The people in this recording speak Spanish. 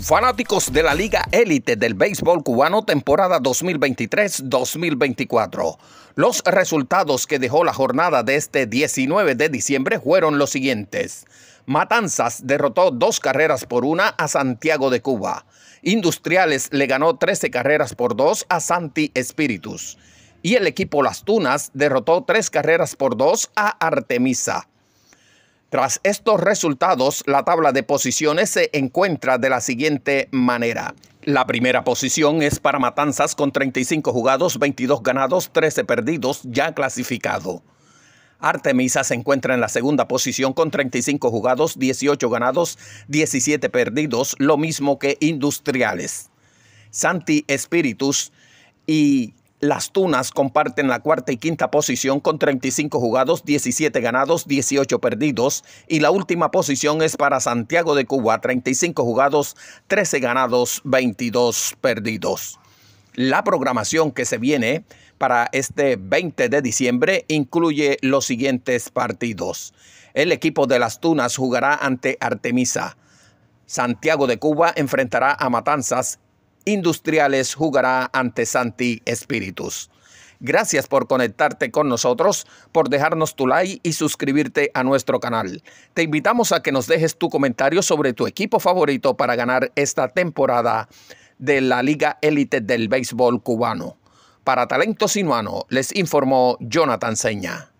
Fanáticos de la Liga Élite del Béisbol Cubano temporada 2023-2024. Los resultados que dejó la jornada de este 19 de diciembre fueron los siguientes. Matanzas derrotó dos carreras por una a Santiago de Cuba. Industriales le ganó 13 carreras por dos a Santi Espíritus. Y el equipo Las Tunas derrotó tres carreras por dos a Artemisa. Tras estos resultados, la tabla de posiciones se encuentra de la siguiente manera. La primera posición es para Matanzas con 35 jugados, 22 ganados, 13 perdidos, ya clasificado. Artemisa se encuentra en la segunda posición con 35 jugados, 18 ganados, 17 perdidos, lo mismo que Industriales. Santi Espíritus y las Tunas comparten la cuarta y quinta posición con 35 jugados, 17 ganados, 18 perdidos y la última posición es para Santiago de Cuba, 35 jugados, 13 ganados, 22 perdidos. La programación que se viene para este 20 de diciembre incluye los siguientes partidos. El equipo de Las Tunas jugará ante Artemisa. Santiago de Cuba enfrentará a Matanzas Industriales jugará ante Santi Espíritus. Gracias por conectarte con nosotros, por dejarnos tu like y suscribirte a nuestro canal. Te invitamos a que nos dejes tu comentario sobre tu equipo favorito para ganar esta temporada de la Liga Élite del Béisbol Cubano. Para Talento Sinuano, les informó Jonathan Seña.